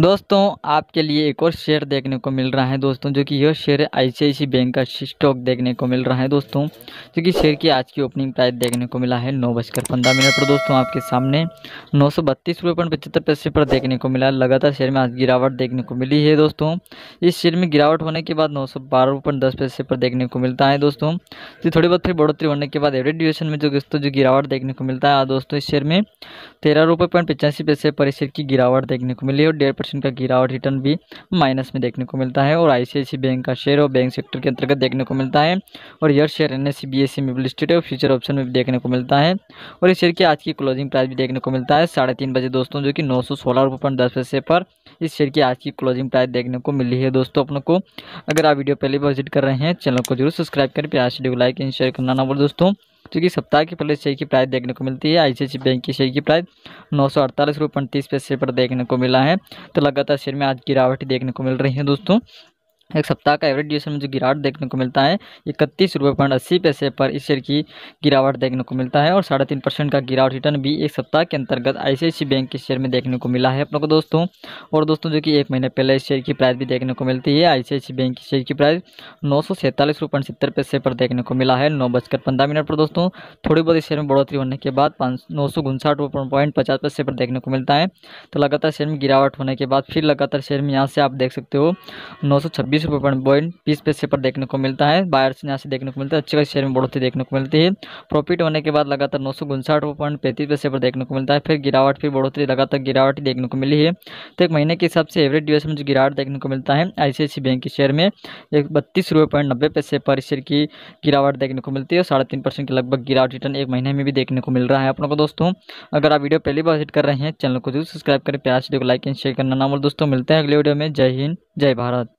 दोस्तों आपके लिए एक और शेयर देखने को मिल रहा है दोस्तों जो कि यह शेयर आई बैंक का स्टॉक देखने को मिल रहा है दोस्तों जो कि शेयर की आज की ओपनिंग प्राइस देखने को मिला है नौ बजकर पंद्रह मिनट पर दोस्तों आपके सामने नौ सौ बत्तीस रुपये पॉइंट पचहत्तर पैसे पर देखने को मिला लगातार शेयर में आज गिरावट देखने को मिली है दोस्तों इस शेयर में गिरावट होने के बाद नौ सौ बारह रुपये दस पैसे पर देखने को मिलता है दोस्तों जो तो थोड़ी बहुत फिर बढ़ोतरी होने के बाद एवरेज डिवेशन में जो दोस्तों जो गिरावट देखने को मिलता है दोस्तों इस शेयर में तेरह रुपये पॉइंट पचासी पैसे पर इस शेयर की गिरावट देखने को मिली है और डेढ़ परसेंट का गिरावट रिटर्न भी माइनस में देखने को मिलता है और आईसीआईसी बैंक का शेयर और बैंक सेक्टर के अंतर्गत देखने को मिलता है और यह शेयर एन एस में भी लिस्टेड है फ्यूचर ऑप्शन में भी देखने को मिलता है और इस शेयर की आज की क्लोजिंग प्राइस भी देखने को मिलता है साढ़े बजे दोस्तों जो कि नौ सौ सोलह पैसे पर इस शेयर की आज की क्लोजिंग प्राइस देखने को मिली है दोस्तों अपनों को अगर आप वीडियो पहले भी विजिट कर रहे हैं चैनल को जरूर सब्सक्राइब करें प्यार वीडियो लाइक एंड शेयर करना ना बोल दोस्तों जो कि सप्ताह के पहले शेयर की प्राइस देखने को मिलती है आई बैंक की शेयर की प्राइस नौ सौ अड़तालीस रुपये पैसे पर देखने को मिला है तो लगातार शेयर में आज गिरावट देखने को मिल रही है दोस्तों एक सप्ताह का एवरेज ड्यूशन में जो गिरावट देखने को मिलता है इकतीस रुपये पॉइंट अस्सी पैसे पर इस शेयर की गिरावट देखने को मिलता है और साढ़े तीन परसेंट का गिरावट रिटर्न भी एक सप्ताह के अंतर्गत आईसीआईसी बैंक के शेयर में देखने को मिला है अपनों को दोस्तों और दोस्तों जो कि एक महीने पहले इस शेयर की प्राइस भी देखने को मिलती है आई बैंक की शेयर की प्राइस नौ सौ सत्तर पैसे पर देखने को मिला है नौ बजकर पंद्रह मिनट पर दोस्तों थोड़ी बहुत इस शेयर में बढ़ोतरी होने के बाद पाँच नौ सौ पॉइंट पचास पैसे पर देखने को मिलता है तो लगातार शेयर में गिरावट होने के बाद फिर लगातार शेयर में यहाँ से आप देख सकते हो नौ सौ छब्बीस बीस रुपये पर पॉइंट बीस पैसे पर देखने को मिलता है बायर्स यहाँ से देखने को मिलता है अच्छे खास शेयर में बढ़ोतरी देखने को मिलती है प्रॉफिट होने के बाद लगातार नौ सौ उनसाठ पॉइंट पैंतीस पैसे पर देखने को मिलता है फिर गिरावट फिर बढ़ोतरी लगातार गिरावट देखने को मिली है तो एक महीने के हिसाब से एवरेज ड्यूरेशन में जो गिरावट देखने को मिलता है आई बैंक के शेयर में एक बत्तीस रुपये पॉइंट नब्बे पैसे पर शेयर की गिरावट देखने को मिलती है और साढ़े तीन परसेंट के लगभग गिरावट रिटर्न एक महीने में भी देखने को मिल रहा है अपनों को दोस्तों अगर आप वीडियो पहली बार विजिट कर रहे हैं चैनल को जरूर सब्सक्राइब करें प्यार वीडियो को लाइक एंड शेयर करना ना भूल दोस्तों मिलते हैं अगले वीडियो में जय हिंद जय भारत